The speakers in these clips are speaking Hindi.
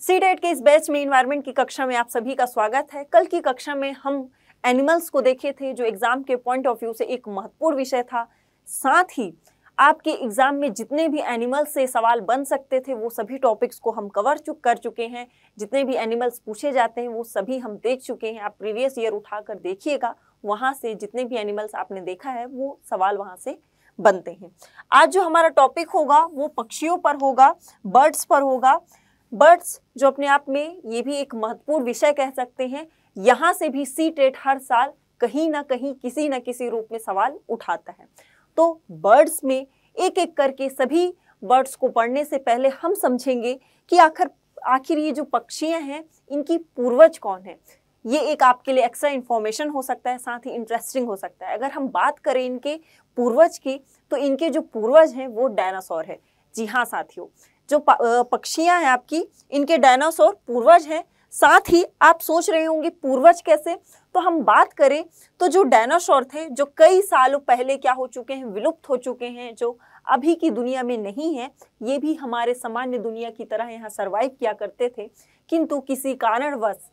सीडेट के इस बैच में इन्वायरमेंट की कक्षा में आप सभी का स्वागत है कल की कक्षा में हम एनिमल्स को देखे थे जो एग्जाम के पॉइंट ऑफ व्यू से एक महत्वपूर्ण विषय था साथ ही आपके एग्ज़ाम में जितने भी एनिमल्स से सवाल बन सकते थे वो सभी टॉपिक्स को हम कवर चुक कर चुके हैं जितने भी एनिमल्स पूछे जाते हैं वो सभी हम देख चुके हैं आप प्रीवियस ईयर उठा कर देखिएगा वहाँ से जितने भी एनिमल्स आपने देखा है वो सवाल वहाँ से बनते हैं आज जो हमारा टॉपिक होगा वो पक्षियों पर होगा बर्ड्स पर होगा बर्ड्स जो अपने आप में ये भी एक महत्वपूर्ण विषय कह सकते हैं यहाँ से भी सी टेट हर साल कहीं ना कहीं किसी ना किसी रूप में सवाल उठाता है तो बर्ड्स में एक एक करके सभी बर्ड्स को पढ़ने से पहले हम समझेंगे कि आखिर आखिर ये जो पक्षियाँ हैं इनकी पूर्वज कौन है ये एक आपके लिए एक्स्ट्रा इन्फॉर्मेशन हो सकता है साथ ही इंटरेस्टिंग हो सकता है अगर हम बात करें इनके पूर्वज की तो इनके जो पूर्वज हैं वो डायनासोर है जी हाँ साथियों जो पक्षियाँ हैं आपकी इनके डायनासोर पूर्वज हैं साथ ही आप सोच रहे होंगे पूर्वज कैसे तो हम बात करें तो जो डायनासोर थे जो कई सालों पहले क्या हो चुके हैं विलुप्त हो चुके हैं जो अभी की दुनिया में नहीं है ये भी हमारे सामान्य दुनिया की तरह यहाँ सरवाइव किया करते थे किंतु किसी कारणवश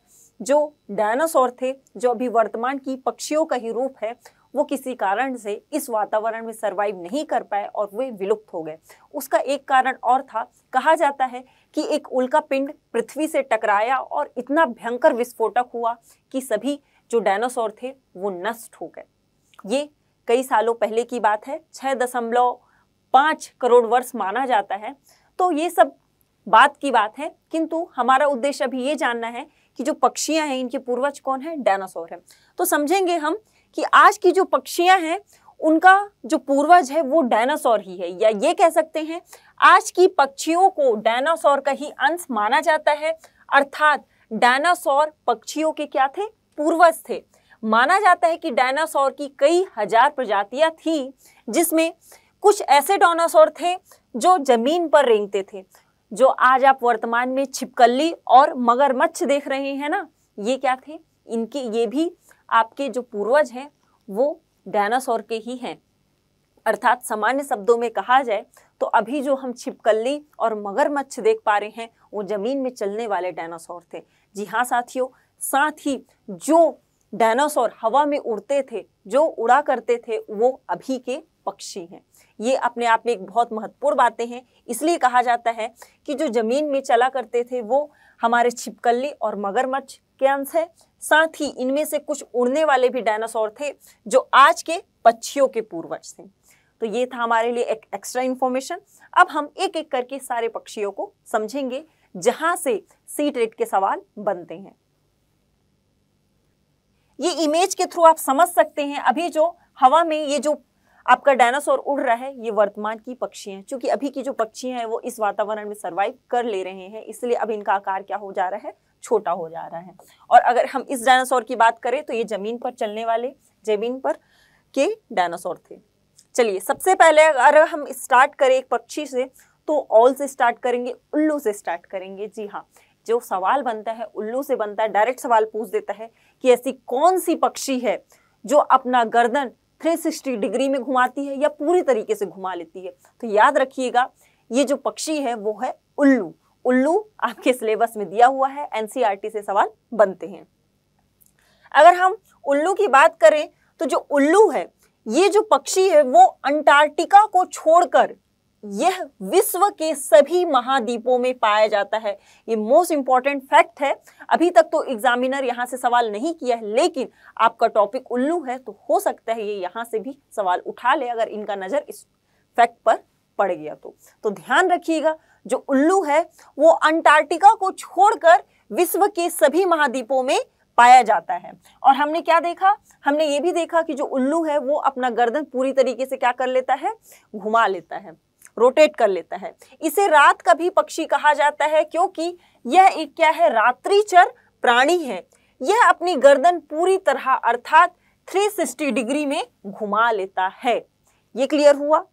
जो डायनासोर थे जो अभी वर्तमान की पक्षियों का ही रूप है वो किसी कारण से इस वातावरण में सरवाइव नहीं कर पाए और वे विलुप्त हो गए उसका एक कारण और था कहा जाता है कि एक उल्का पिंड पृथ्वी से टकराया और इतना भयंकर विस्फोटक हुआ कि सभी जो डायनासोर थे वो नष्ट हो गए ये कई सालों पहले की बात है छः दशमलव पाँच करोड़ वर्ष माना जाता है तो ये सब बात की बात है किंतु हमारा उद्देश्य अभी ये जानना है कि जो पक्षियां हैं इनके पूर्वज कौन है डायनासोर है तो समझेंगे हम कि आज की जो पक्षियां हैं उनका जो पूर्वज है वो डायनासोर ही है या ये कह सकते हैं आज की पक्षियों को डायनासोर का ही अंश माना जाता है अर्थात डायनासोर पक्षियों के क्या थे पूर्वज थे माना जाता है कि डायनासोर की कई हजार प्रजातियां थी जिसमें कुछ ऐसे डायनासोर थे जो जमीन पर रेंगते थे जो आज आप वर्तमान में छिपकली और मगरमच्छ देख रहे हैं ना ये क्या थे इनके ये भी आपके जो पूर्वज हैं वो डायनासोर के ही हैं अर्थात सामान्य शब्दों में कहा जाए तो अभी जो हम छिपकली और मगरमच्छ देख पा रहे हैं वो जमीन में चलने वाले डायनासोर थे जी हाँ साथियों साथ ही जो डायनासोर हवा में उड़ते थे जो उड़ा करते थे वो अभी के पक्षी हैं ये अपने आप में एक बहुत महत्वपूर्ण बातें हैं इसलिए कहा जाता है कि जो जमीन में चला करते थे वो हमारे छिपकली और मगरमच्छ के अंश है साथ ही इनमें से कुछ उड़ने वाले भी डायनासोर थे जो आज के पक्षियों के पूर्वज थे तो ये था हमारे लिए एक एक्स्ट्रा इन्फॉर्मेशन अब हम एक एक करके सारे पक्षियों को समझेंगे जहां से सी ट्रेड के सवाल बनते हैं ये इमेज के थ्रू आप समझ सकते हैं अभी जो हवा में ये जो आपका डायनासोर उड़ रहा है ये वर्तमान की पक्षी हैं क्योंकि अभी की जो पक्षी हैं वो इस वातावरण में सर्वाइव कर ले रहे हैं इसलिए अब इनका आकार क्या हो जा रहा है छोटा हो जा रहा है और अगर हम इस डायनासोर की बात करें तो ये जमीन पर चलने वाले जमीन पर के डायनासोर थे चलिए सबसे पहले अगर हम स्टार्ट करें एक पक्षी से तो ऑल से स्टार्ट करेंगे उल्लू से स्टार्ट करेंगे जी हाँ जो सवाल बनता है उल्लू से बनता है डायरेक्ट सवाल पूछ देता है कि ऐसी कौन सी पक्षी है जो अपना गर्दन 360 डिग्री में घुमाती है या पूरी तरीके से घुमा लेती है तो याद रखिएगा ये जो पक्षी है वो है उल्लू उल्लू आपके सिलेबस में दिया हुआ है एनसीआर e से सवाल बनते हैं अगर हम उल्लू की बात करें तो जो उल्लू है ये जो पक्षी है वो अंटार्कटिका को छोड़कर यह विश्व के सभी महाद्वीपों में पाया जाता है ये मोस्ट इंपॉर्टेंट फैक्ट है अभी तक तो एग्जामिनर यहां से सवाल नहीं किया है लेकिन आपका टॉपिक उल्लू है तो हो सकता है ये यहां से भी सवाल उठा ले अगर इनका नज़र इस फैक्ट पर पड़ गया तो तो ध्यान रखिएगा जो उल्लू है वो अंटार्कटिका को छोड़कर विश्व के सभी महाद्वीपों में पाया जाता है और हमने क्या देखा हमने ये भी देखा कि जो उल्लू है वो अपना गर्दन पूरी तरीके से क्या कर लेता है घुमा लेता है रोटेट कर लेता है इसे रात का भी पक्षी कहा जाता है क्योंकि यह एक क्या है रात्रिचर प्राणी है यह अपनी गर्दन पूरी तरह अर्थात 360 डिग्री में घुमा लेता है यह क्लियर हुआ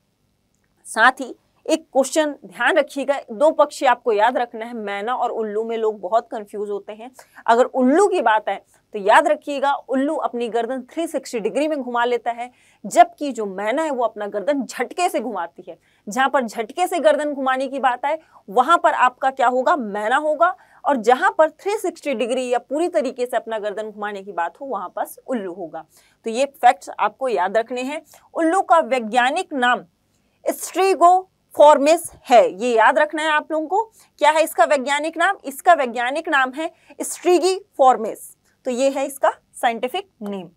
साथ ही एक क्वेश्चन ध्यान रखिएगा दो पक्षी आपको याद रखना है मैना और उल्लू में लोग बहुत कंफ्यूज होते हैं अगर उल्लू की बात है तो याद रखिएगा उल्लू अपनी गर्दन 360 डिग्री में घुमा लेता है जबकि जो मैना है वो अपना गर्दन झटके से घुमाती है जहां पर झटके से गर्दन घुमाने की बात है वहां पर आपका क्या होगा मैना होगा और जहां पर 360 डिग्री या पूरी तरीके से अपना गर्दन घुमाने की बात हो वहां पर उल्लू होगा तो ये फैक्ट्स आपको याद रखने हैं उल्लू का वैज्ञानिक नाम स्ट्रीगो फॉर्मेस है ये याद रखना है आप लोगों को क्या है इसका वैज्ञानिक नाम इसका वैज्ञानिक नाम है स्ट्रीगी फॉर्मिस तो ये है इसका साइंटिफिक नेम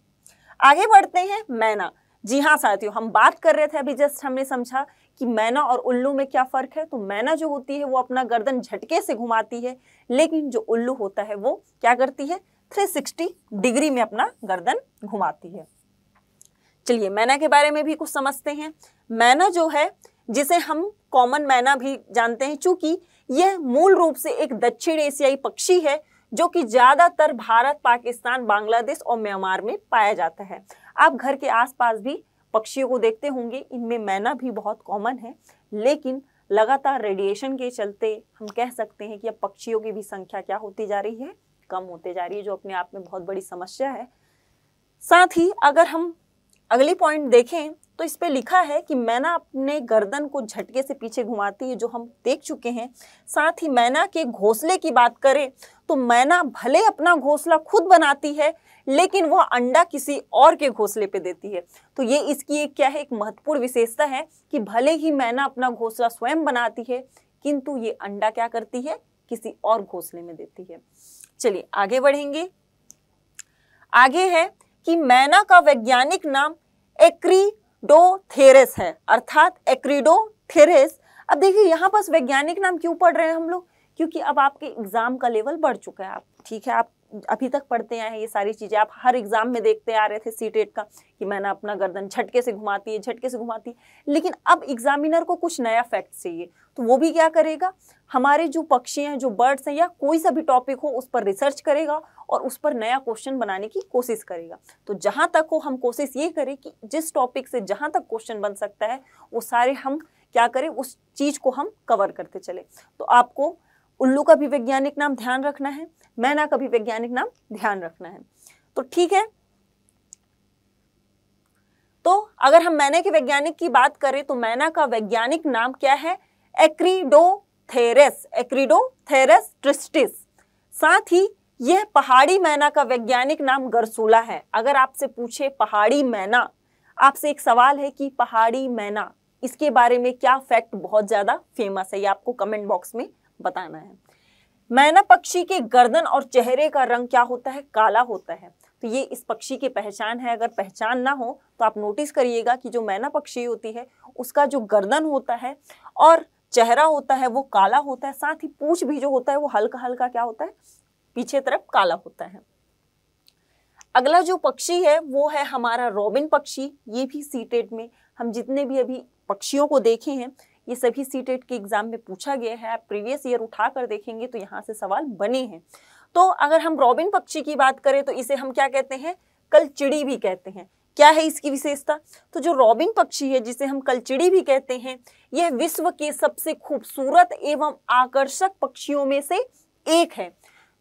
आगे बढ़ते हैं मैना जी हाँ साथियों हम बात कर रहे थे अभी जस्ट हमने समझा कि मैना और उल्लू में क्या फ़र्क है तो मैना जो होती है वो अपना गर्दन झटके से घुमाती है लेकिन जो उल्लू होता है वो क्या करती है 360 डिग्री में अपना गर्दन घुमाती है चलिए मैना के बारे में भी कुछ समझते हैं मैना जो है जिसे हम कॉमन मैना भी जानते हैं चूंकि यह मूल रूप से एक दक्षिण एशियाई पक्षी है जो कि ज़्यादातर भारत पाकिस्तान बांग्लादेश और म्यांमार में पाया जाता है आप घर के आसपास भी पक्षियों को देखते होंगे इनमें मैना भी बहुत कॉमन है लेकिन लगातार रेडिएशन के चलते हम कह सकते हैं कि अब पक्षियों की भी संख्या क्या होती जा रही है कम होते जा रही है जो अपने आप में बहुत बड़ी समस्या है साथ ही अगर हम अगली पॉइंट देखें तो इस पे लिखा है कि मैना अपने गर्दन को झटके से पीछे घुमाती है जो हम देख चुके हैं साथ ही मैना के घोंसले की बात करें तो मैना भले अपना घोंसला खुद बनाती है लेकिन वह अंडा किसी और के घोंसले पे देती है तो ये इसकी एक क्या है एक महत्वपूर्ण विशेषता है कि भले ही मैना अपना घोंसला स्वयं बनाती है किंतु ये अंडा क्या करती है किसी और घोंसले में देती है चलिए आगे बढ़ेंगे आगे है कि मैना का वैज्ञानिक नाम एक्रीडोथेरेस है अर्थात एक्रीडोथेरेस अब देखिए यहाँ पर वैज्ञानिक नाम क्यों पढ़ रहे हैं हम लोग क्योंकि अब आपके एग्जाम का लेवल बढ़ चुका है आप ठीक है आप अभी तक पढ़ते आए हैं ये सारी चीज़ें आप हर एग्ज़ाम में देखते आ रहे थे सी टेट का कि मैंने अपना गर्दन झटके से घुमाती है झटके से घुमाती है लेकिन अब एग्जामिनर को कुछ नया फैक्ट चाहिए तो वो भी क्या करेगा हमारे जो पक्षी हैं जो बर्ड्स हैं या कोई सा भी टॉपिक हो उस पर रिसर्च करेगा और उस पर नया क्वेश्चन बनाने की कोशिश करेगा तो जहाँ तक हो हम कोशिश ये करें कि जिस टॉपिक से जहाँ तक क्वेश्चन बन सकता है वो सारे हम क्या करें उस चीज़ को हम कवर करते चले तो आपको उल्लू का भी वैज्ञानिक नाम ध्यान रखना है मैना का भी वैज्ञानिक नाम ध्यान रखना है तो ठीक है तो अगर हम मैना के वैज्ञानिक की बात करें तो मैना का वैज्ञानिक नाम क्या है एक्रीडोथेरेस एक्रीडोथेरेस ट्रिस्टिस साथ ही यह पहाड़ी मैना का वैज्ञानिक नाम गरसूला है अगर आपसे पूछे पहाड़ी मैना आपसे एक सवाल है कि पहाड़ी मैना इसके बारे में क्या फैक्ट बहुत ज़्यादा फेमस है ये आपको कमेंट बॉक्स में बताना है मैना पक्षी के गर्दन और चेहरे का रंग क्या होता है काला होता है तो ये इस पक्षी की पहचान है अगर पहचान ना हो तो आप नोटिस करिएगा कि जो मैना पक्षी होती है उसका जो गर्दन होता है और चेहरा होता है वो काला होता है साथ ही पूछ भी जो होता है वो हल्का हल्का क्या होता है पीछे तरफ काला होता है अगला जो पक्षी है वो है हमारा रॉबिन पक्षी ये भी सीटेड में हम जितने भी अभी पक्षियों को देखे हैं ये सभी सी टेट के एग्ज़ाम में पूछा गया है आप प्रीवियस ईयर उठा कर देखेंगे तो यहाँ से सवाल बने हैं तो अगर हम रॉबिन पक्षी की बात करें तो इसे हम क्या कहते हैं कलचिड़ी भी कहते हैं क्या है इसकी विशेषता तो जो रॉबिन पक्षी है जिसे हम कलचिड़ी भी कहते हैं यह विश्व के सबसे खूबसूरत एवं आकर्षक पक्षियों में से एक है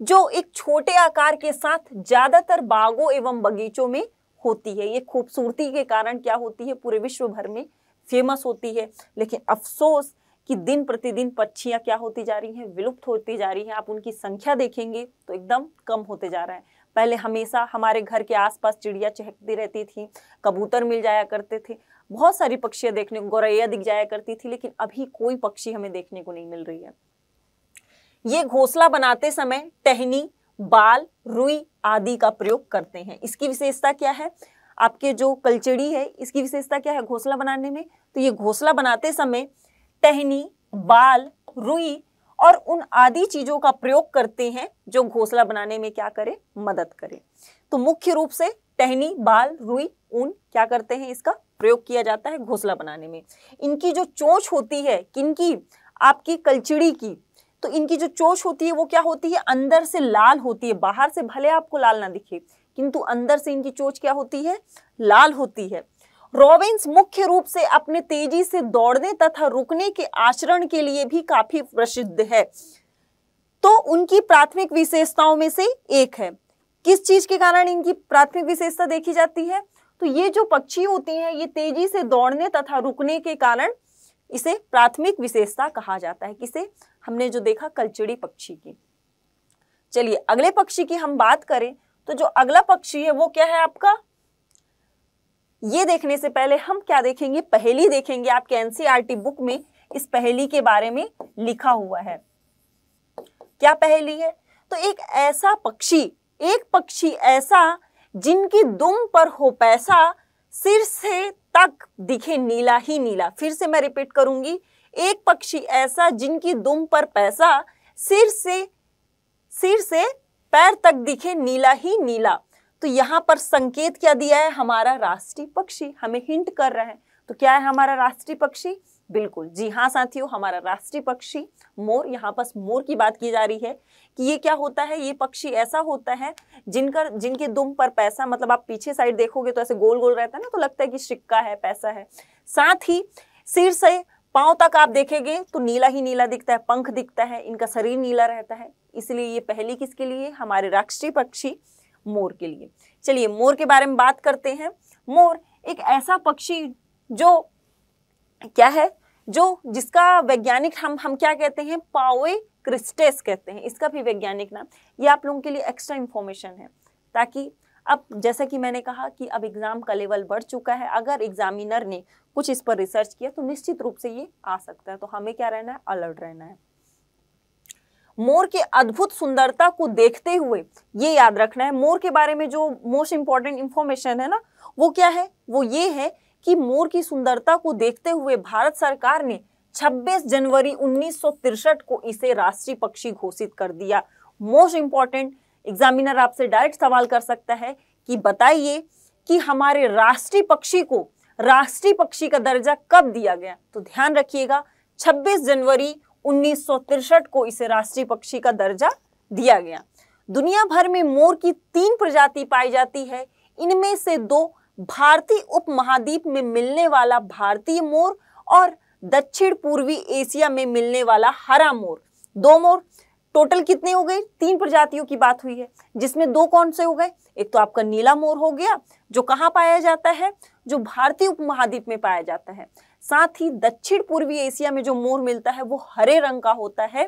जो एक छोटे आकार के साथ ज्यादातर बागों एवं बगीचों में होती है ये खूबसूरती के कारण क्या होती है पूरे विश्व भर में फेमस होती है लेकिन अफसोस कि दिन प्रतिदिन पक्षियाँ क्या होती जा रही हैं विलुप्त होती जा रही हैं आप उनकी संख्या देखेंगे तो एकदम कम होते जा रहा है पहले हमेशा हमारे घर के आसपास चिड़िया चहकती रहती थी कबूतर मिल जाया करते थे बहुत सारी पक्षियाँ देखने को गौरैया दिख जाया करती थी लेकिन अभी कोई पक्षी हमें देखने को नहीं मिल रही है ये घोसला बनाते समय टहनी बाल रुई आदि का प्रयोग करते हैं इसकी विशेषता क्या है आपके जो कलचड़ी है इसकी विशेषता क्या है घोसला बनाने में तो ये घोसला बनाते समय टहनी बाल रुई और उन आदि चीजों का प्रयोग करते हैं जो घोसला बनाने में क्या करे मदद करे तो मुख्य रूप से टहनी बाल रुई ऊन क्या करते हैं इसका प्रयोग किया जाता है घोसला बनाने में इनकी जो चोंच होती है किनकी आपकी कलचड़ी की तो इनकी जो चोच होती है वो क्या होती है अंदर से लाल होती है बाहर से भले आपको लाल ना दिखे किंतु अंदर से इनकी चोच क्या होती है लाल होती है रॉबिन्स मुख्य रूप से अपने तेजी से दौड़ने तथा रुकने के आचरण के लिए भी काफी प्रसिद्ध है तो उनकी प्राथमिक विशेषताओं में से एक है किस चीज के कारण इनकी प्राथमिक विशेषता देखी जाती है तो ये जो पक्षी होती हैं ये तेजी से दौड़ने तथा रुकने के कारण इसे प्राथमिक विशेषता कहा जाता है किसे हमने जो देखा कलचड़ी पक्षी की चलिए अगले पक्षी की हम बात करें तो जो अगला पक्षी है वो क्या है आपका ये देखने से पहले हम क्या देखेंगे पहली देखेंगे आपके एनसीईआरटी बुक e में इस पहली के बारे में लिखा हुआ है क्या पहली है तो एक ऐसा पक्षी एक पक्षी ऐसा जिनकी दुम पर हो पैसा सिर से तक दिखे नीला ही नीला फिर से मैं रिपीट करूंगी एक पक्षी ऐसा जिनकी दुम पर पैसा सिर से सिर से पैर तक दिखे नीला ही नीला तो यहाँ पर संकेत क्या दिया है हमारा राष्ट्रीय पक्षी हमें हिंट कर रहे हैं तो क्या है हमारा राष्ट्रीय पक्षी बिल्कुल जी हाँ साथियों हमारा राष्ट्रीय पक्षी मोर यहाँ पर मोर की बात की जा रही है कि ये क्या होता है ये पक्षी ऐसा होता है जिनका जिनके दुम पर पैसा मतलब आप पीछे साइड देखोगे तो ऐसे गोल गोल रहता है ना तो लगता है कि सिक्का है पैसा है साथ ही सिर से पाओ तक आप देखेंगे तो नीला ही नीला दिखता है पंख दिखता है इनका शरीर नीला रहता है इसलिए ये पहली किसके लिए हमारे राष्ट्रीय पक्षी मोर के लिए चलिए मोर के बारे में बात करते हैं मोर एक ऐसा पक्षी जो क्या है जो जिसका वैज्ञानिक हम हम क्या कहते हैं पावे क्रिस्टेस कहते हैं इसका भी वैज्ञानिक नाम ये आप लोगों के लिए एक्स्ट्रा इन्फॉर्मेशन है ताकि अब जैसा कि मैंने कहा कि अब एग्ज़ाम का लेवल बढ़ चुका है अगर एग्जामिनर ने कुछ इस पर रिसर्च किया तो निश्चित रूप से ये आ सकता है तो हमें क्या रहना है अलर्ट रहना है मोर के अद्भुत सुंदरता को देखते हुए ये याद रखना है मोर के बारे में जो मोस्ट इंपॉर्टेंट इंफॉर्मेशन है ना वो क्या है वो ये है कि मोर की सुंदरता को देखते हुए भारत सरकार ने 26 जनवरी उन्नीस को इसे राष्ट्रीय पक्षी घोषित कर दिया मोस्ट इंपॉर्टेंट एग्जामिनर आपसे डायरेक्ट सवाल कर सकता है कि बताइए कि हमारे राष्ट्रीय पक्षी को राष्ट्रीय पक्षी का दर्जा कब दिया गया तो ध्यान रखिएगा 26 जनवरी उन्नीस को इसे राष्ट्रीय पक्षी का दर्जा दिया गया दुनिया भर में मोर की तीन प्रजाति पाई जाती है इनमें से दो भारतीय उप महाद्वीप में मिलने वाला भारतीय मोर और दक्षिण पूर्वी एशिया में मिलने वाला हरा मोर दो मोर टोटल कितने हो गए तीन प्रजातियों की बात हुई है जिसमें दो कौन से हो गए एक तो आपका नीला मोर हो गया जो कहाँ पाया जाता है जो भारतीय उपमहाद्वीप में पाया जाता है साथ ही दक्षिण पूर्वी एशिया में जो मोर मिलता है वो हरे रंग का होता है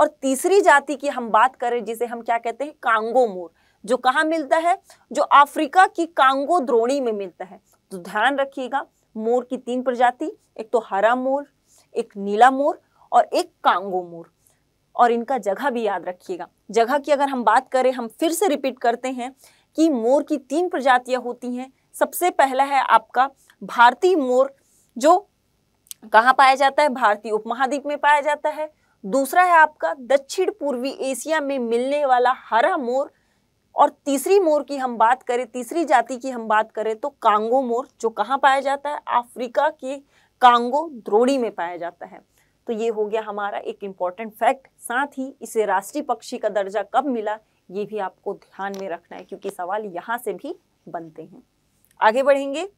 और तीसरी जाति की हम बात करें जिसे हम क्या कहते हैं कांगो मोर जो कहाँ मिलता है जो अफ्रीका की कांगो द्रोणी में मिलता है तो ध्यान रखिएगा मोर की तीन प्रजाति एक तो हरा मोर एक नीला मोर और एक कांगो मोर और इनका जगह भी याद रखिएगा जगह की अगर हम बात करें हम फिर से रिपीट करते हैं कि मोर की तीन प्रजातियां होती हैं सबसे पहला है आपका भारतीय मोर जो कहाँ पाया जाता है भारतीय उपमहाद्वीप में पाया जाता है दूसरा है आपका दक्षिण पूर्वी एशिया में मिलने वाला हरा मोर और तीसरी मोर की हम बात करें तीसरी जाति की हम बात करें तो कांगो मोर जो कहाँ पाया जाता है अफ्रीका के कांगो द्रोड़ी में पाया जाता है तो ये हो गया हमारा एक इम्पॉर्टेंट फैक्ट साथ ही इसे राष्ट्रीय पक्षी का दर्जा कब मिला ये भी आपको ध्यान में रखना है क्योंकि सवाल यहाँ से भी बनते हैं आगे बढ़ेंगे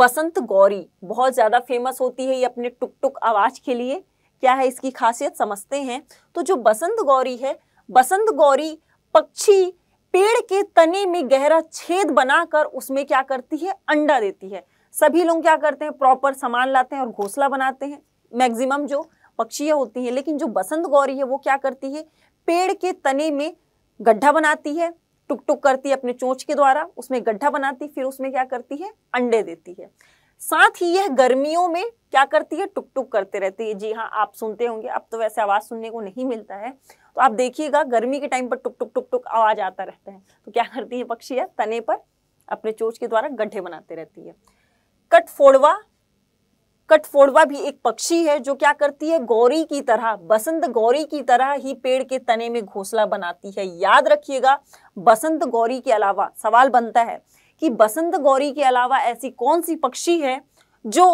बसंत गौरी बहुत ज़्यादा फेमस होती है ये अपने टुक टुक आवाज के लिए क्या है इसकी खासियत समझते हैं तो जो बसंत गौरी है बसंत गौरी पक्षी पेड़ के तने में गहरा छेद बनाकर उसमें क्या करती है अंडा देती है सभी लोग क्या करते हैं प्रॉपर सामान लाते हैं और घोंसला बनाते हैं मैक्सिमम जो पक्षियां होती हैं लेकिन जो बसंत गौरी है वो क्या करती है पेड़ के तने में गड्ढा बनाती है टुक टुक करती है अपने चोंच के द्वारा उसमें गड्ढा बनाती फिर उसमें क्या करती है अंडे देती है साथ ही यह गर्मियों में क्या करती है टुक टुक करते रहती है जी हाँ आप सुनते होंगे अब तो वैसे आवाज़ सुनने को नहीं मिलता है तो आप देखिएगा गर्मी के टाइम पर टुक टुक टुक टुक आवाज़ आता रहता है तो क्या करती है पक्षी है तने पर अपने चोच के द्वारा गड्ढे बनाते रहती है कट फोड़वा कटफोड़वा भी एक पक्षी है जो क्या करती है गौरी की तरह बसंत गौरी की तरह ही पेड़ के तने में घोंसला बनाती है याद रखिएगा बसंत गौरी के अलावा सवाल बनता है कि बसंत गौरी के अलावा ऐसी कौन सी पक्षी है जो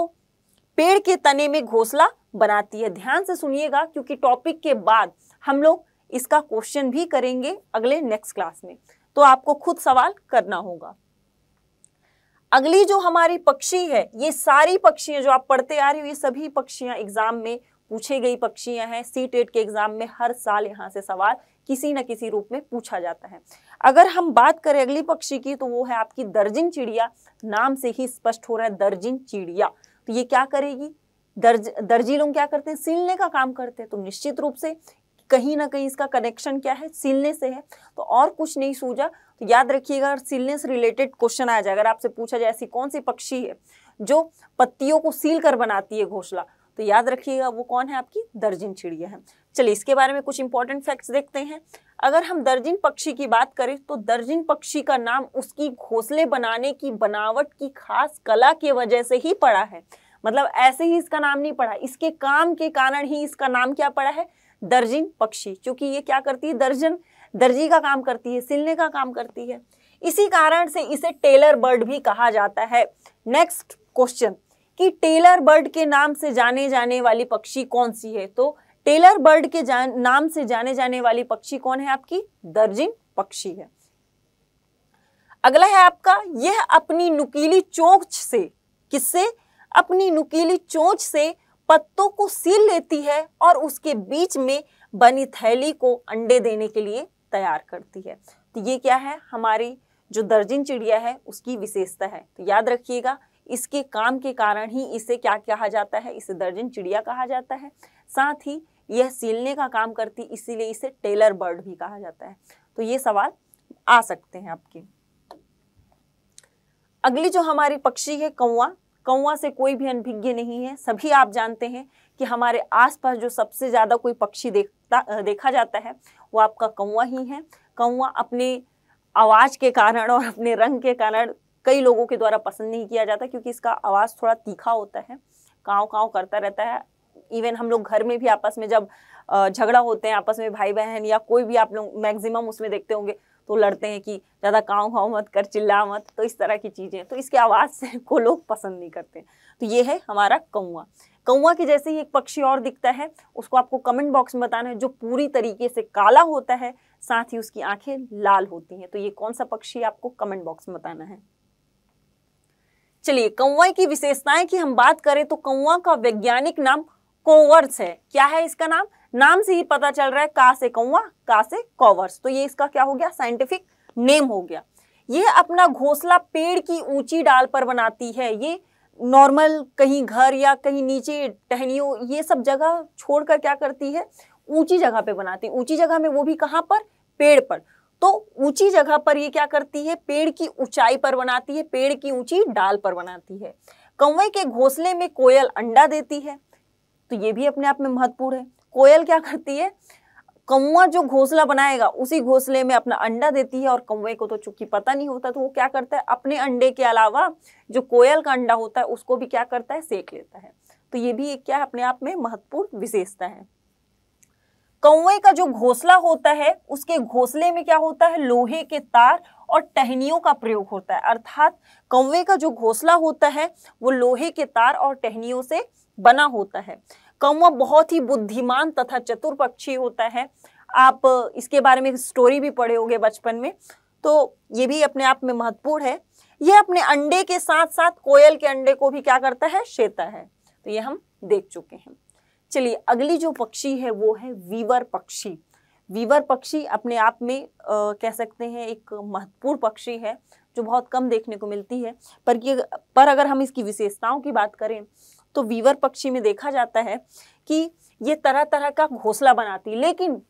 पेड़ के तने में घोंसला बनाती है ध्यान से सुनिएगा क्योंकि टॉपिक के बाद हम लोग इसका क्वेश्चन भी करेंगे अगले नेक्स्ट क्लास में तो आपको खुद सवाल करना होगा अगली जो हमारी पक्षी है ये सारी पक्षियां जो आप पढ़ते आ रहे हो ये सभी पक्षियां एग्जाम में पूछे गई पक्षियां हैं सी टेट के एग्जाम में हर साल यहाँ से सवाल किसी न किसी रूप में पूछा जाता है अगर हम बात करें अगली पक्षी की तो वो है आपकी दर्जिन चिड़िया नाम से ही स्पष्ट हो रहा है दर्जिन चिड़िया तो ये क्या करेगी दर्ज दर्जी लोग क्या करते हैं सिलने का काम करते हैं तो निश्चित रूप से कहीं ना कहीं इसका कनेक्शन क्या है सिलने से है तो और कुछ नहीं सूझा तो याद रखिएगा सीलने से रिलेटेड क्वेश्चन आ जाए अगर आपसे पूछा जाए ऐसी कौन सी पक्षी है जो पत्तियों को सील कर बनाती है घोसला तो याद रखिएगा वो कौन है आपकी दर्जिन चिड़िया है चलिए इसके बारे में कुछ इंपॉर्टेंट फैक्ट्स देखते हैं अगर हम दर्जिन पक्षी की बात करें तो दर्जिन पक्षी का नाम उसकी घोसले बनाने की बनावट की खास कला के वजह से ही पड़ा है मतलब ऐसे ही इसका नाम नहीं पड़ा इसके काम के कारण ही इसका नाम क्या पड़ा है दर्जिन पक्षी क्योंकि ये क्या करती है दर्जन दर्जी का काम करती है सिलने का काम करती है इसी कारण से इसे टेलर बर्ड भी कहा जाता है नेक्स्ट क्वेश्चन कि टेलर बर्ड के नाम से जाने जाने वाली पक्षी कौन सी है तो टेलर बर्ड के जान, नाम से जाने जाने वाली पक्षी कौन है आपकी दर्जिन पक्षी है अगला है आपका यह अपनी नुकीली चोंच से किससे अपनी नुकीली चोंच से पत्तों को सील लेती है और उसके बीच में बनी थैली को अंडे देने के लिए तैयार करती है तो ये क्या है हमारी जो दर्जिन चिड़िया है उसकी विशेषता है तो याद रखिएगा इसके काम के कारण ही इसे क्या कहा जाता है इसे दर्जिन चिड़िया कहा जाता है साथ ही यह सिलने का काम करती इसीलिए इसे टेलर बर्ड भी कहा जाता है तो ये सवाल आ सकते हैं आपके अगली जो हमारी पक्षी है कौआ कौआ से कोई भी अनभिज्ञ नहीं है सभी आप जानते हैं कि हमारे आसपास जो सबसे ज़्यादा कोई पक्षी देखता देखा जाता है वो आपका कौवा ही है कौवा अपने आवाज़ के कारण और अपने रंग के कारण कई लोगों के द्वारा पसंद नहीं किया जाता क्योंकि इसका आवाज़ थोड़ा तीखा होता है काँव काँव करता रहता है इवन हम लोग घर में भी आपस में जब झगड़ा होते हैं आपस में भाई बहन या कोई भी आप लोग मैक्सिमम उसमें देखते होंगे तो लड़ते हैं कि ज़्यादा काँव खाओ मत कर चिल्ला मत तो इस तरह की चीज़ें तो इसके आवाज़ को लोग पसंद नहीं करते तो ये है हमारा कौआ कौआ के जैसे ही एक पक्षी और दिखता है उसको आपको कमेंट बॉक्स में बताना है जो पूरी तरीके से काला होता है साथ ही उसकी आंखें लाल होती हैं तो ये कौन सा पक्षी आपको कमेंट बॉक्स में बताना है चलिए कौवा की विशेषताएं की हम बात करें तो कौवा का वैज्ञानिक नाम कोवर्स है क्या है इसका नाम नाम से ही पता चल रहा है का से कौवा का से कोवर्स तो ये इसका क्या हो गया साइंटिफिक नेम हो गया ये अपना घोसला पेड़ की ऊंची डाल पर बनाती है ये नॉर्मल कहीं घर या कहीं नीचे टहनियों ये सब जगह छोड़कर क्या करती है ऊंची जगह पे बनाती है ऊंची जगह में वो भी कहाँ पर पेड़ पर तो ऊंची जगह पर ये क्या करती है पेड़ की ऊंचाई पर बनाती है पेड़ की ऊंची डाल पर बनाती है कौवे के घोंसले में कोयल अंडा देती है तो ये भी अपने आप में महत्वपूर्ण है कोयल क्या करती है कौवा जो घोंसला बनाएगा उसी घोंसले में अपना अंडा देती है और कौवे को तो चूंकि पता नहीं होता तो वो क्या करता है अपने अंडे के अलावा जो कोयल का अंडा होता है उसको भी क्या करता है सेक लेता है तो ये भी एक क्या अपने आप में महत्वपूर्ण विशेषता है कौवे का जो घोंसला होता है उसके घोंसले में क्या होता है लोहे के तार और टहनियों का प्रयोग होता है अर्थात कौवे का जो घोंसला होता है वो लोहे के तार और टहनियों से बना होता है कौवा बहुत ही बुद्धिमान तथा चतुर पक्षी होता है आप इसके बारे में स्टोरी भी पढ़े होंगे बचपन में तो ये भी अपने आप में महत्वपूर्ण है ये अपने अंडे के साथ साथ कोयल के अंडे को भी क्या करता है शेता है तो ये हम देख चुके हैं चलिए अगली जो पक्षी है वो है वीवर पक्षी वीवर पक्षी अपने आप में आ, कह सकते हैं एक महत्वपूर्ण पक्षी है जो बहुत कम देखने को मिलती है पर पर अगर हम इसकी विशेषताओं की बात करें तो वीवर पक्षी में देखा जाता है कि ये तरह तरह का घोंसला बनाती है लेकिन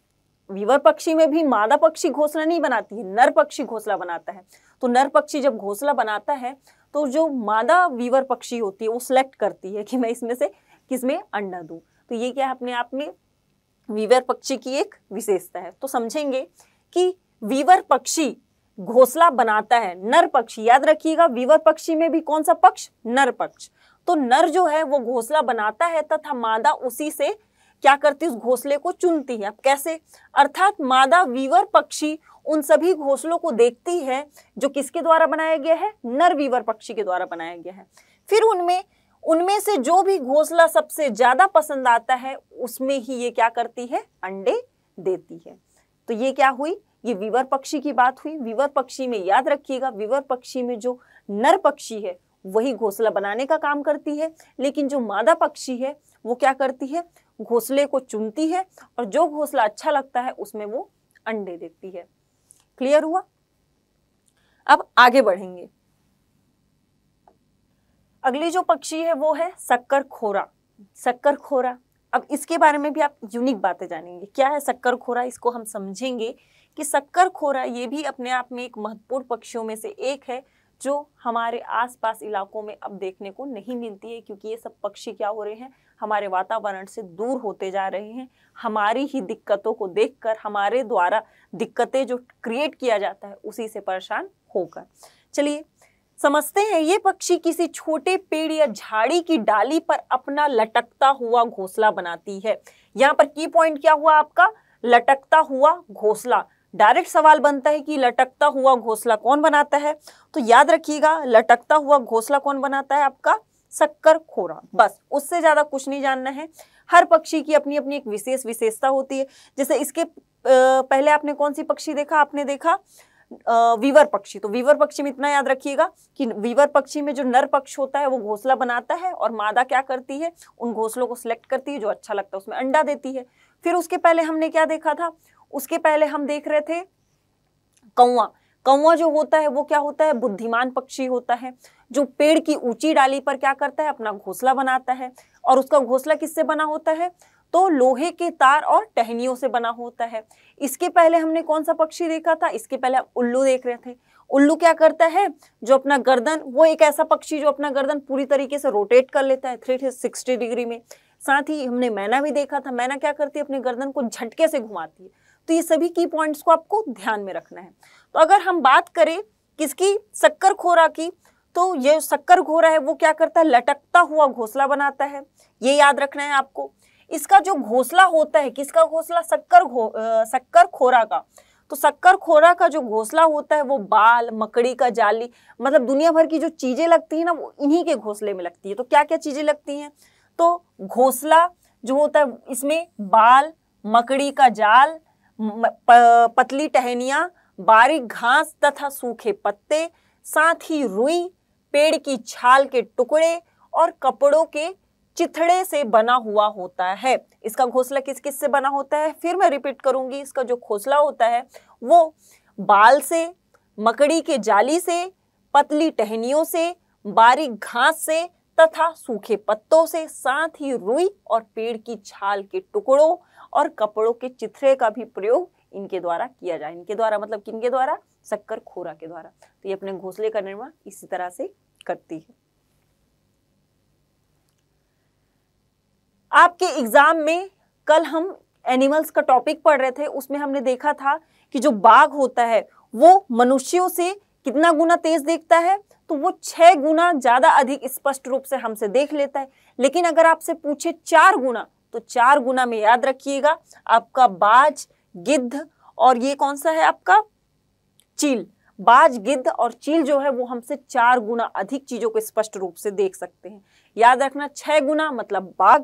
वीवर पक्षी में भी मादा पक्षी घोंसला नहीं बनाती है नर पक्षी घोंसला बनाता है तो नर पक्षी जब घोंसला बनाता है तो जो मादा वीवर पक्षी होती है वो सिलेक्ट करती है कि मैं इसमें से किसमें अंडा दूँ तो ये क्या अपने आप में वीवर पक्षी की एक विशेषता है तो समझेंगे कि वीवर पक्षी घोसला बनाता है नर पक्षी याद रखिएगा वीवर पक्षी में भी कौन सा पक्ष नर पक्ष तो नर जो है वो घोसला बनाता है तथा मादा उसी से क्या करती है उस घोसले को चुनती है अब कैसे अर्थात मादा वीवर पक्षी उन सभी घोंसलों को देखती है जो किसके द्वारा बनाया गया है नर वीवर पक्षी के द्वारा बनाया गया है फिर उनमें उनमें से जो भी घोंसला सबसे ज्यादा पसंद आता है उसमें ही ये क्या करती है अंडे देती है तो ये क्या हुई ये विवर पक्षी की बात हुई विवर पक्षी में याद रखिएगा विवर पक्षी में जो नर पक्षी है वही घोसला बनाने का काम करती है लेकिन जो मादा पक्षी है वो क्या करती है घोसले को चुनती है और जो घोसला अच्छा लगता है उसमें वो अंडे देती है क्लियर हुआ अब आगे बढ़ेंगे अगली जो पक्षी है वो है शक्कर खोरा शक्कर खोरा अब इसके बारे में भी आप यूनिक बातें जानेंगे क्या है शक्कर खोरा इसको हम समझेंगे कि शक्कर खोरा ये भी अपने आप में एक महत्वपूर्ण पक्षियों में से एक है जो हमारे आसपास इलाकों में अब देखने को नहीं मिलती है क्योंकि ये सब पक्षी क्या हो रहे हैं हमारे वातावरण से दूर होते जा रहे हैं हमारी ही दिक्कतों को देखकर हमारे द्वारा दिक्कतें जो क्रिएट किया जाता है उसी से परेशान होकर चलिए समझते हैं ये पक्षी किसी छोटे पेड़ या झाड़ी की डाली पर अपना लटकता हुआ घोंसला बनाती है यहाँ पर की पॉइंट क्या हुआ आपका लटकता हुआ घोंसला डायरेक्ट सवाल बनता है कि लटकता हुआ घोसला कौन बनाता है तो याद रखिएगा लटकता हुआ घोसला कौन बनाता है आपका शक्कर खोरा बस उससे ज़्यादा कुछ नहीं जानना है हर पक्षी की अपनी अपनी एक विशेष विशेषता होती है जैसे इसके पहले आपने कौन सी पक्षी देखा आपने देखा वीवर पक्षी तो वीवर पक्षी में इतना याद रखिएगा कि वीवर पक्षी में जो नर पक्ष होता है वो घोसला बनाता है और मादा क्या करती है उन घोसलों को सिलेक्ट करती है जो अच्छा लगता है उसमें अंडा देती है फिर उसके पहले हमने क्या देखा था उसके पहले हम देख रहे थे कौआ कौआ जो होता है वो क्या होता है बुद्धिमान पक्षी होता है जो पेड़ की ऊंची डाली पर क्या करता है अपना घोंसला बनाता है और उसका घोंसला किससे बना होता है तो लोहे के तार और टहनियों से बना होता है इसके पहले हमने कौन सा पक्षी देखा था इसके पहले हम उल्लू देख रहे थे उल्लू क्या करता है जो अपना गर्दन वो एक ऐसा पक्षी जो अपना गर्दन पूरी तरीके से रोटेट कर लेता है थ्री सिक्सटी डिग्री में साथ ही हमने मैना भी देखा था मैना क्या करती है अपने गर्दन को झटके से घुमाती है तो ये सभी की पॉइंट्स को आपको ध्यान में रखना है तो अगर हम बात करें किसकी शक्कर खोरा की तो ये शक्कर घोरा है वो क्या करता है लटकता हुआ घोसला बनाता है ये याद रखना है आपको इसका जो घोसला होता है किसका घोसला शक्कर घो शक्कर खोरा का तो शक्कर खोरा का जो घोसला होता है वो बाल मकड़ी का जाली मतलब दुनिया भर की जो चीज़ें लगती है ना वो इन्हीं के घोसले में लगती है तो क्या क्या चीज़ें लगती हैं तो, तो घोसला जो होता है इसमें बाल मकड़ी का जाल पतली टहनियाँ बारीक घास तथा सूखे पत्ते साथ ही रुई पेड़ की छाल के टुकड़े और कपड़ों के चिथड़े से बना हुआ होता है इसका घोंसला किस किस से बना होता है फिर मैं रिपीट करूंगी इसका जो घोंसला होता है वो बाल से मकड़ी के जाली से पतली टहनियों से बारीक घास से तथा सूखे पत्तों से साथ ही रुई और पेड़ की छाल के टुकड़ों और कपड़ों के चिथरे का भी प्रयोग इनके द्वारा किया जाए इनके द्वारा मतलब किन के द्वारा शक्कर खोरा के द्वारा तो ये अपने घोंसले का निर्माण इसी तरह से करती है आपके एग्जाम में कल हम एनिमल्स का टॉपिक पढ़ रहे थे उसमें हमने देखा था कि जो बाघ होता है वो मनुष्यों से कितना गुना तेज देखता है तो वो छह गुना ज्यादा अधिक स्पष्ट रूप से हमसे देख लेता है लेकिन अगर आपसे पूछे चार गुना तो चार गुना में याद रखिएगा आपका बाज गिद्ध और ये कौन सा है आपका चील बाज गिद्ध और चील जो है वो हमसे चार गुना अधिक चीजों को स्पष्ट रूप से देख सकते हैं याद रखना छह गुना मतलब बाघ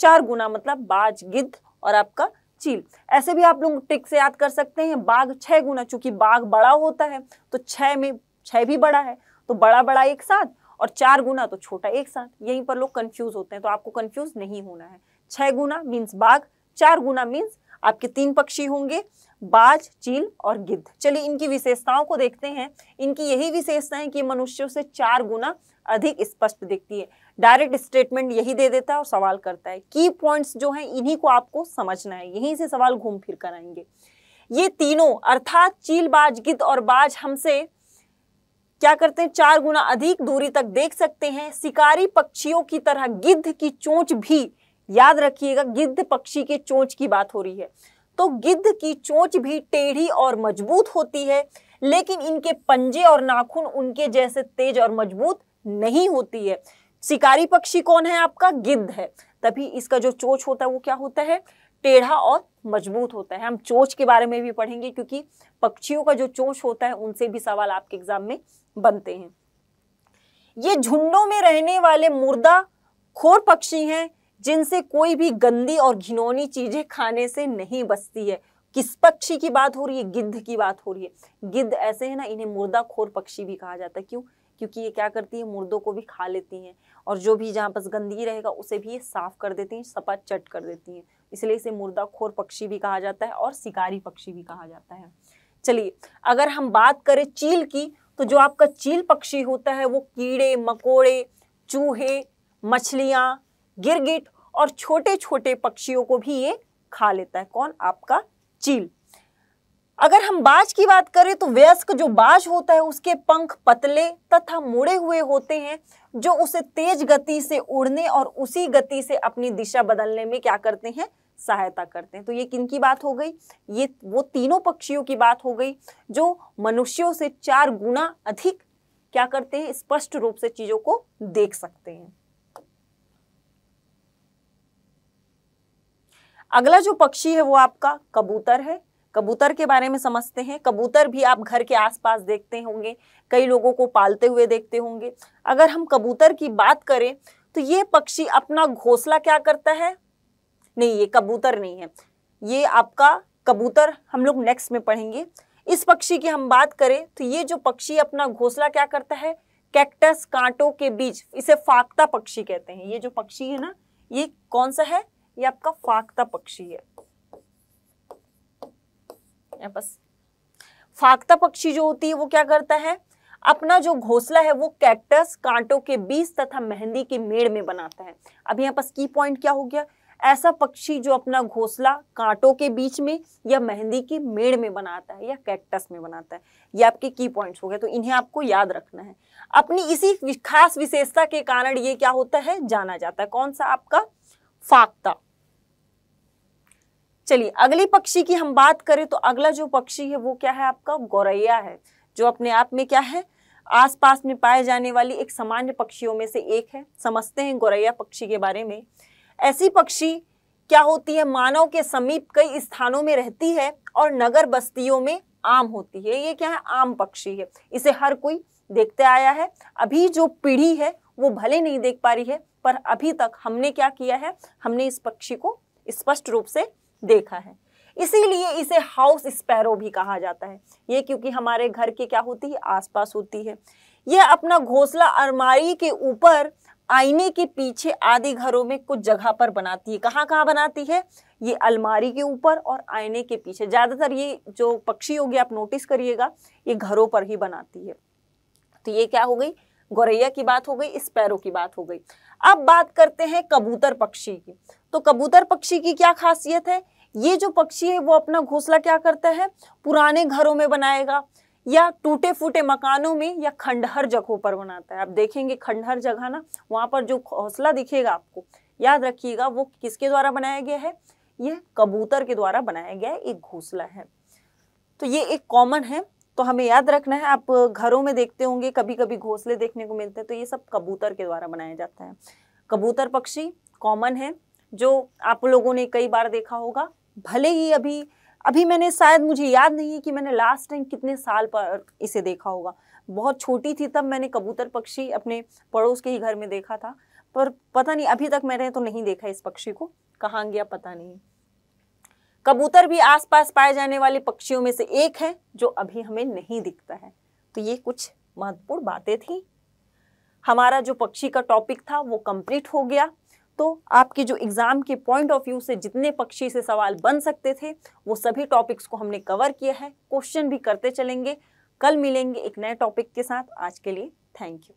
चार गुना मतलब बाज गिद्ध और आपका चील ऐसे भी आप लोग ट्रिक से याद कर सकते हैं बाघ छह गुना चूंकि बाघ बड़ा होता है तो छह में छह भी बड़ा है तो बड़ा बड़ा एक साथ और चार गुना तो छोटा एक साथ यहीं पर लोग कंफ्यूज होते हैं तो आपको कंफ्यूज नहीं होना है छह गुना मीन्स बाघ चार गुना मीन्स आपके तीन पक्षी होंगे बाज चील और गिद्ध चलिए इनकी विशेषताओं को देखते हैं इनकी यही विशेषता है कि मनुष्यों से चार गुना अधिक स्पष्ट दिखती है डायरेक्ट स्टेटमेंट यही दे देता है और सवाल करता है की पॉइंट्स जो हैं इन्हीं को आपको समझना है यहीं से सवाल घूम फिर कर आएंगे ये तीनों अर्थात चील बाज गिद्ध और बाज हमसे क्या करते हैं चार गुना अधिक दूरी तक देख सकते हैं शिकारी पक्षियों की तरह गिद्ध की चोंच भी याद रखिएगा गिद्ध पक्षी के चोंच की बात हो रही है तो गिद्ध की चोंच भी टेढ़ी और मजबूत होती है लेकिन इनके पंजे और नाखून उनके जैसे तेज और मजबूत नहीं होती है शिकारी पक्षी कौन है आपका गिद्ध है तभी इसका जो चोंच होता है वो क्या होता है टेढ़ा और मजबूत होता है हम चोंच के बारे में भी पढ़ेंगे क्योंकि पक्षियों का जो चोंच होता है उनसे भी सवाल आपके एग्जाम में बनते हैं ये झुंडों में रहने वाले मुर्दा खोर पक्षी हैं जिनसे कोई भी गंदी और घिनौनी चीजें खाने से नहीं बचती है किस पक्षी की बात हो रही है गिद्ध की बात हो रही है गिद्ध ऐसे है ना इन्हें मुर्दाखोर पक्षी भी कहा जाता है क्यों क्योंकि ये क्या करती है मुर्दों को भी खा लेती हैं और जो भी जहाँ पास गंदगी रहेगा उसे भी ये साफ कर देती हैं सपा चट कर देती हैं इसलिए इसे मुर्दाखोर पक्षी भी कहा जाता है और शिकारी पक्षी भी कहा जाता है चलिए अगर हम बात करें चील की तो जो आपका चील पक्षी होता है वो कीड़े मकोड़े चूहे मछलियाँ गिरगिट और छोटे छोटे पक्षियों को भी ये खा लेता है कौन आपका चील अगर हम बाज की बात करें तो व्यस्क जो बाज होता है उसके पंख पतले तथा मुड़े हुए होते हैं जो उसे तेज गति से उड़ने और उसी गति से अपनी दिशा बदलने में क्या करते हैं सहायता करते हैं तो ये किन की बात हो गई ये वो तीनों पक्षियों की बात हो गई जो मनुष्यों से चार गुना अधिक क्या करते हैं स्पष्ट रूप से चीज़ों को देख सकते हैं अगला जो पक्षी है वो आपका कबूतर है कबूतर के बारे में समझते हैं कबूतर भी आप घर के आसपास देखते होंगे कई लोगों को पालते हुए देखते होंगे अगर हम कबूतर की बात करें तो ये पक्षी अपना घोंसला क्या करता है नहीं ये कबूतर नहीं है ये आपका कबूतर हम लोग नेक्स्ट में पढ़ेंगे इस पक्षी की हम बात करें तो ये जो पक्षी अपना घोंसला क्या करता है कैक्टस कांटों के बीच इसे फाकता पक्षी कहते हैं ये जो पक्षी है ना ये कौन सा है ये आपका फाकता पक्षी है बस फाकता पक्षी जो होती है वो क्या करता है अपना जो घोसला है वो कैक्टस कांटों के बीज तथा मेहंदी के मेड़ में बनाता है अब यहाँ पास की पॉइंट क्या हो गया ऐसा पक्षी जो अपना घोसला कांटों के बीच में या मेहंदी की मेड़ में बनाता है या कैक्टस में बनाता है ये आपके की पॉइंट्स हो गए तो इन्हें आपको याद रखना है अपनी इसी खास विशेषता के कारण ये क्या होता है जाना जाता है कौन सा आपका फाकता चलिए अगले पक्षी की हम बात करें तो अगला जो पक्षी है वो क्या है आपका गौरैया है जो अपने आप में क्या है आसपास में पाए जाने वाली एक सामान्य पक्षियों में से एक है समझते हैं गौरैया पक्षी के बारे में ऐसी पक्षी क्या होती है मानव के समीप कई स्थानों में रहती है और नगर बस्तियों में आम होती है ये क्या है आम पक्षी है इसे हर कोई देखते आया है अभी जो पीढ़ी है वो भले नहीं देख पा रही है पर अभी तक हमने क्या किया है हमने इस पक्षी को स्पष्ट रूप से देखा है इसीलिए इसे हाउस स्पैरो भी कहा जाता है ये क्योंकि हमारे घर के क्या होती है आसपास होती है यह अपना घोंसला अलमारी के ऊपर आईने के पीछे आदि घरों में कुछ जगह पर बनाती है कहाँ कहाँ बनाती है ये अलमारी के ऊपर और आईने के पीछे ज़्यादातर ये जो पक्षी होगी आप नोटिस करिएगा ये घरों पर ही बनाती है तो ये क्या हो गई गौरैया की बात हो गई स्पैरो की बात हो गई अब बात करते हैं कबूतर पक्षी की तो कबूतर पक्षी की क्या खासियत है ये जो पक्षी है वो अपना घोंसला क्या करता है पुराने घरों में बनाएगा या टूटे फूटे मकानों में या खंडहर जगहों पर बनाता है आप देखेंगे खंडहर जगह ना वहां पर जो घोसला दिखेगा आपको याद रखिएगा वो किसके द्वारा बनाया गया है ये कबूतर के द्वारा बनाया गया एक घोसला है तो ये एक कॉमन है तो हमें याद रखना है आप घरों में देखते होंगे कभी कभी घोंसले देखने को मिलते हैं तो ये सब कबूतर के द्वारा बनाया जाता है कबूतर पक्षी कॉमन है जो आप लोगों ने कई बार देखा होगा भले ही अभी अभी मैंने शायद मुझे याद नहीं है कि मैंने लास्ट टाइम कितने साल पर इसे देखा होगा बहुत छोटी थी तब मैंने कबूतर पक्षी अपने पड़ोस के ही घर में देखा था पर पता नहीं अभी तक मैंने तो नहीं देखा इस पक्षी को कहाँ गया पता नहीं कबूतर भी आसपास पाए जाने वाले पक्षियों में से एक है जो अभी हमें नहीं दिखता है तो ये कुछ महत्वपूर्ण बातें थी हमारा जो पक्षी का टॉपिक था वो कंप्लीट हो गया तो आपके जो एग्ज़ाम के पॉइंट ऑफ व्यू से जितने पक्षी से सवाल बन सकते थे वो सभी टॉपिक्स को हमने कवर किया है क्वेश्चन भी करते चलेंगे कल मिलेंगे एक नए टॉपिक के साथ आज के लिए थैंक यू